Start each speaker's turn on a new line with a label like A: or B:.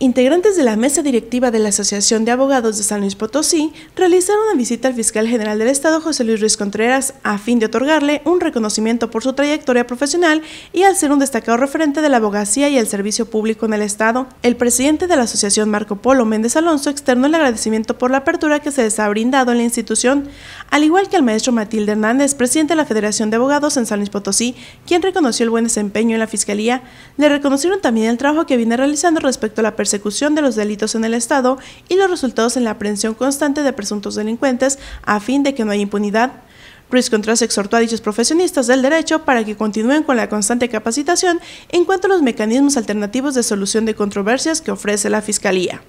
A: Integrantes de la mesa directiva de la
B: Asociación de Abogados de San Luis Potosí realizaron una visita al fiscal general del Estado, José Luis Ruiz Contreras, a fin de otorgarle un reconocimiento por su trayectoria profesional y al ser un destacado referente de la abogacía y el servicio público en el Estado. El presidente de la Asociación, Marco Polo Méndez Alonso, externó el agradecimiento por la apertura que se les ha brindado en la institución, al igual que al maestro Matilde Hernández, presidente de la Federación de Abogados en San Luis Potosí, quien reconoció el buen desempeño en la Fiscalía. Le reconocieron también el trabajo que viene realizando respecto a la persecución de los delitos en el Estado y los resultados en la aprehensión constante de presuntos delincuentes a fin de que no haya impunidad. Ruiz Contreras exhortó a dichos profesionistas del derecho para que continúen con la constante capacitación en cuanto a los mecanismos alternativos de solución de controversias que ofrece la Fiscalía.